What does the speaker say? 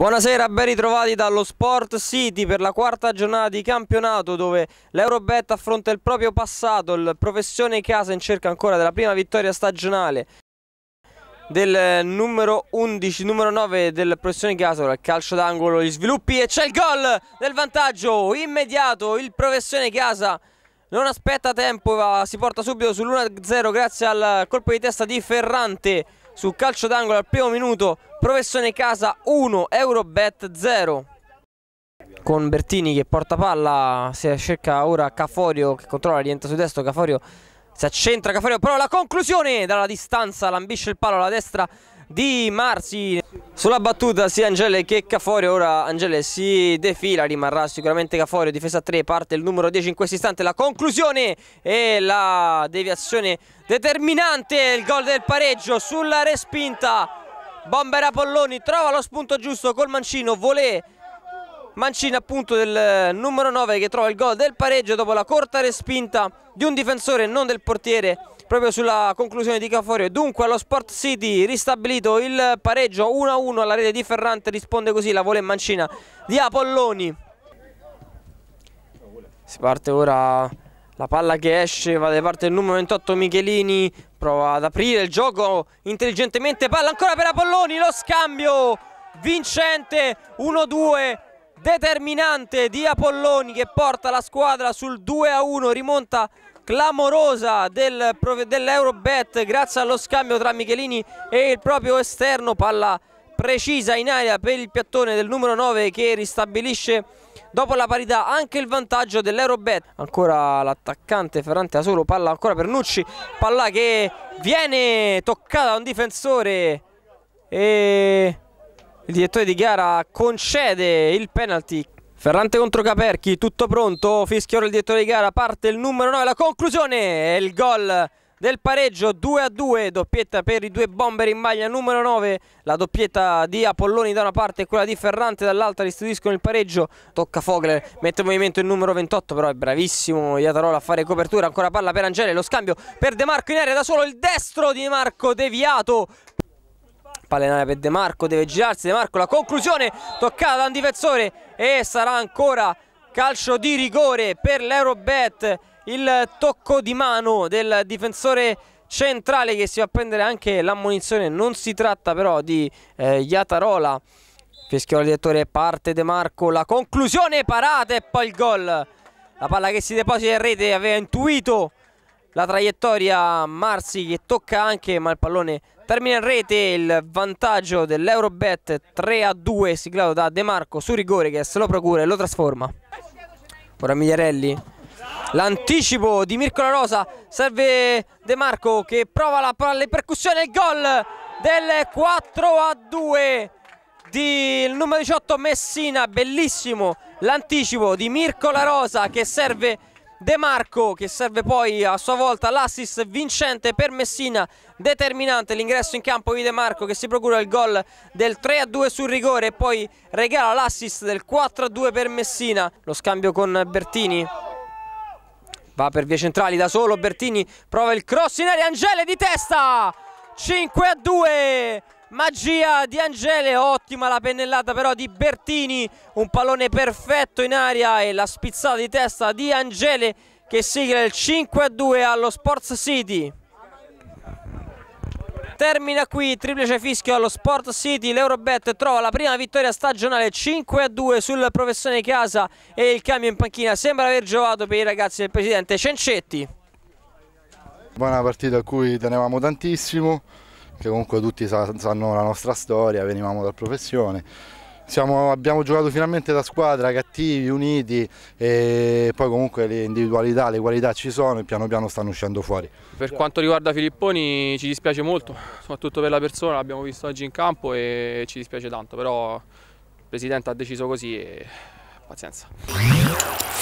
Buonasera, ben ritrovati dallo Sport City per la quarta giornata di campionato dove l'Eurobet affronta il proprio passato, il professione casa in cerca ancora della prima vittoria stagionale del eh, numero 11, numero 9 del professione Gasola, calcio d'angolo, gli sviluppi e c'è il gol del vantaggio immediato, il professione Casa non aspetta tempo, va, si porta subito sull'1-0 grazie al colpo di testa di Ferrante su calcio d'angolo al primo minuto, professione casa 1, Eurobet 0. Con Bertini che porta palla, si cerca ora Caforio che controlla, rientra su destro, Caforio si accentra, Caforio però la conclusione dalla distanza, lambisce il palo alla destra di Marsi. Sulla battuta sia Angele che Cafori, ora Angele si defila, rimarrà sicuramente Cafori, difesa 3, parte il numero 10 in questo istante, la conclusione e la deviazione determinante, il gol del pareggio sulla respinta, Bomber Apolloni trova lo spunto giusto col mancino, volè Mancini appunto del eh, numero 9 che trova il gol del pareggio dopo la corta respinta di un difensore non del portiere proprio sulla conclusione di Caforio. Dunque allo Sport City ristabilito il pareggio 1-1 alla rete di Ferrante risponde così la vola mancina di Apolloni. Si parte ora la palla che esce va da parte del numero 28 Michelini prova ad aprire il gioco intelligentemente palla ancora per Apolloni lo scambio vincente 1-2 determinante di Apolloni che porta la squadra sul 2-1, rimonta clamorosa del, dell'Eurobet grazie allo scambio tra Michelini e il proprio esterno, palla precisa in aria per il piattone del numero 9 che ristabilisce dopo la parità anche il vantaggio dell'Eurobet ancora l'attaccante Ferrante ha solo palla ancora per Nucci palla che viene toccata da un difensore e il direttore di gara concede il penalty. Ferrante contro Caperchi, tutto pronto, fischia ora il direttore di gara, parte il numero 9, la conclusione, è il gol del pareggio 2 a 2, doppietta per i due bomber in maglia numero 9, la doppietta di Apolloni da una parte e quella di Ferrante dall'altra restituiscono il pareggio, tocca Fogler, mette in movimento il numero 28 però è bravissimo Iatarola a fare copertura, ancora palla per Angele, lo scambio per De Marco in area da solo, il destro di Marco deviato Pallenare per De Marco, deve girarsi De Marco, la conclusione toccata da un difensore e sarà ancora calcio di rigore per l'Eurobet, il tocco di mano del difensore centrale che si va a prendere anche l'ammonizione, non si tratta però di eh, Iatarola, fischiò il direttore, parte De Marco, la conclusione parata e poi il gol, la palla che si deposita in rete aveva intuito la traiettoria Marsi che tocca anche ma il pallone Termine in rete il vantaggio dell'Eurobet 3 a 2 siglato da De Marco su rigore che se lo procura e lo trasforma. Ora Migliarelli L'anticipo di Mirko La Rosa serve De Marco che prova la palla percussione, il gol del 4 a 2 del numero 18 Messina, bellissimo l'anticipo di Mirko La Rosa che serve De Marco che serve poi a sua volta l'assist vincente per Messina determinante l'ingresso in campo di De Marco che si procura il gol del 3-2 sul rigore e poi regala l'assist del 4-2 per Messina lo scambio con Bertini va per vie centrali da solo Bertini prova il cross in aria Angele di testa 5-2 magia di Angele, ottima la pennellata però di Bertini, un pallone perfetto in aria e la spizzata di testa di Angele che sigla il 5-2 allo Sports City. Termina qui il triplice fischio allo Sport City, l'Eurobet trova la prima vittoria stagionale 5-2 sul professione casa e il cambio in panchina sembra aver giovato per i ragazzi del presidente Cencetti. Buona partita a cui tenevamo tantissimo, che comunque tutti sa, sanno la nostra storia, venivamo dal professione. Siamo, abbiamo giocato finalmente da squadra, cattivi, uniti e poi comunque le individualità, le qualità ci sono e piano piano stanno uscendo fuori. Per quanto riguarda Filipponi ci dispiace molto, soprattutto per la persona, l'abbiamo visto oggi in campo e ci dispiace tanto, però il Presidente ha deciso così e pazienza.